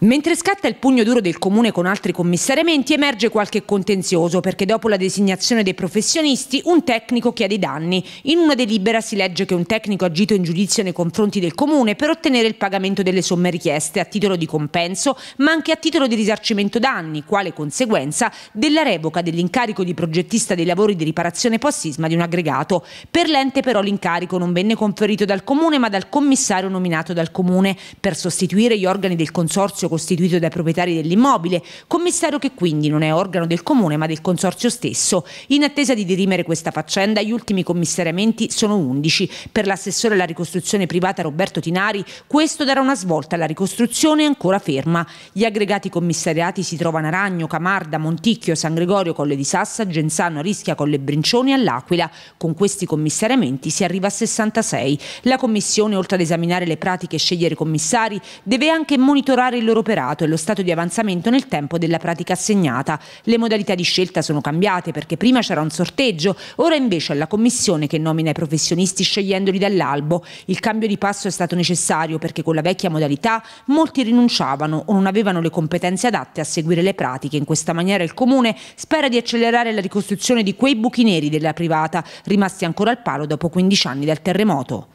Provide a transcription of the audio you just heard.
Mentre scatta il pugno duro del comune con altri commissariamenti emerge qualche contenzioso perché dopo la designazione dei professionisti un tecnico chiede i danni. In una delibera si legge che un tecnico ha agito in giudizio nei confronti del comune per ottenere il pagamento delle somme richieste a titolo di compenso ma anche a titolo di risarcimento danni, quale conseguenza della revoca dell'incarico di progettista dei lavori di riparazione post-sisma di un aggregato. Per l'ente però l'incarico non venne conferito dal comune ma dal commissario nominato dal comune. Per sostituire gli organi del consorzio consorzio costituito dai proprietari dell'immobile, commissario che quindi non è organo del comune ma del consorzio stesso. In attesa di dirimere questa faccenda, gli ultimi commissariamenti sono 11. Per l'assessore alla ricostruzione privata Roberto Tinari, questo darà una svolta alla ricostruzione ancora ferma. Gli aggregati commissariati si trovano a Ragno, Camarda, Monticchio, San Gregorio, Colle di Sassa, Genzano, Rischia, Colle Brincioni e all'Aquila. Con questi commissariamenti si arriva a 66. La commissione, oltre ad esaminare le pratiche e scegliere i commissari, deve anche monitorare il loro loro operato e lo stato di avanzamento nel tempo della pratica assegnata. Le modalità di scelta sono cambiate perché prima c'era un sorteggio, ora invece è la commissione che nomina i professionisti scegliendoli dall'albo. Il cambio di passo è stato necessario perché con la vecchia modalità molti rinunciavano o non avevano le competenze adatte a seguire le pratiche. In questa maniera il comune spera di accelerare la ricostruzione di quei buchi neri della privata rimasti ancora al palo dopo 15 anni dal terremoto.